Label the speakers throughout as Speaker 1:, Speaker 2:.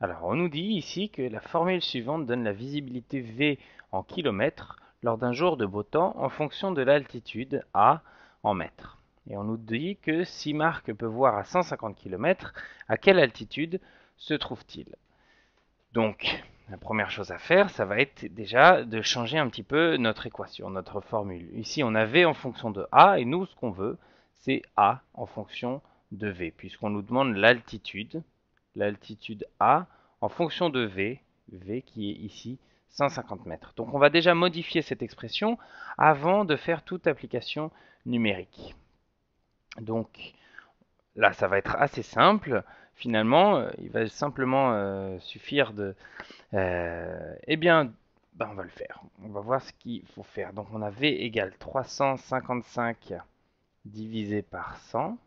Speaker 1: Alors, on nous dit ici que la formule suivante donne la visibilité V en kilomètres lors d'un jour de beau temps en fonction de l'altitude A en mètres. Et on nous dit que si Marc peut voir à 150 km, à quelle altitude se trouve-t-il Donc, la première chose à faire, ça va être déjà de changer un petit peu notre équation, notre formule. Ici, on a V en fonction de A, et nous, ce qu'on veut, c'est A en fonction de V, puisqu'on nous demande l'altitude l'altitude A en fonction de V, V qui est ici 150 mètres. Donc on va déjà modifier cette expression avant de faire toute application numérique. Donc là, ça va être assez simple. Finalement, euh, il va simplement euh, suffire de... Euh, eh bien, ben on va le faire. On va voir ce qu'il faut faire. Donc on a V égale 355 divisé par 100,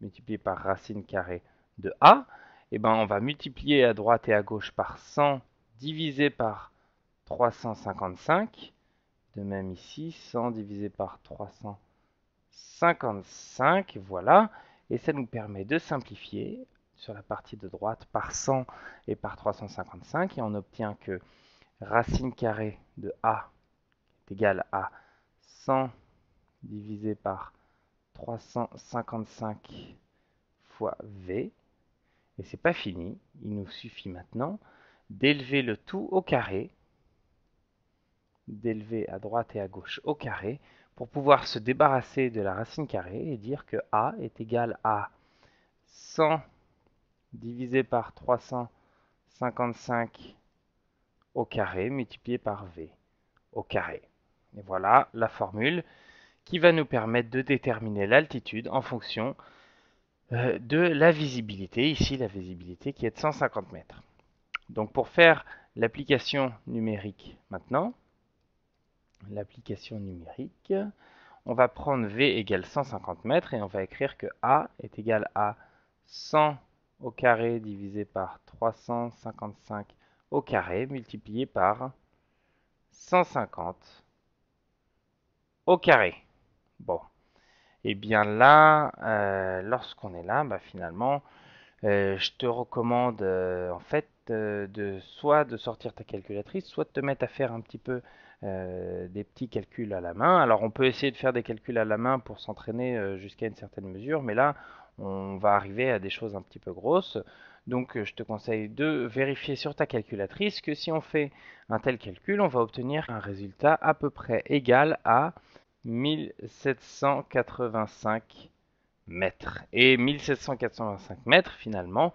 Speaker 1: multiplié par racine carrée de A et eh ben, on va multiplier à droite et à gauche par 100 divisé par 355. De même ici, 100 divisé par 355, voilà. Et ça nous permet de simplifier sur la partie de droite par 100 et par 355. Et on obtient que racine carrée de a est égale à 100 divisé par 355 fois v et c'est pas fini, il nous suffit maintenant d'élever le tout au carré, d'élever à droite et à gauche au carré, pour pouvoir se débarrasser de la racine carrée et dire que A est égal à 100 divisé par 355 au carré multiplié par V au carré. Et voilà la formule qui va nous permettre de déterminer l'altitude en fonction euh, de la visibilité, ici la visibilité qui est de 150 mètres. Donc pour faire l'application numérique maintenant, l'application numérique, on va prendre V égale 150 mètres et on va écrire que A est égal à 100 au carré divisé par 355 au carré multiplié par 150 au carré. Bon, et eh bien là, euh, lorsqu'on est là, bah, finalement, euh, je te recommande euh, en fait de soit de sortir ta calculatrice, soit de te mettre à faire un petit peu des petits calculs à la main. Alors on peut essayer de faire des calculs à la main pour s'entraîner jusqu'à une certaine mesure, mais là on va arriver à des choses un petit peu grosses. Donc je te conseille de vérifier sur ta calculatrice que si on fait un tel calcul, on va obtenir un résultat à peu près égal à 1785 mètres. Et 1785 mètres, finalement,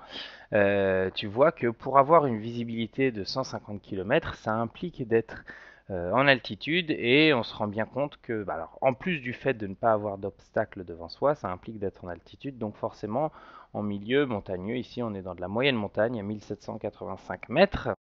Speaker 1: euh, tu vois que pour avoir une visibilité de 150 km, ça implique d'être euh, en altitude et on se rend bien compte que, bah, alors, en plus du fait de ne pas avoir d'obstacle devant soi, ça implique d'être en altitude. Donc forcément, en milieu montagneux, ici on est dans de la moyenne montagne à 1785 mètres.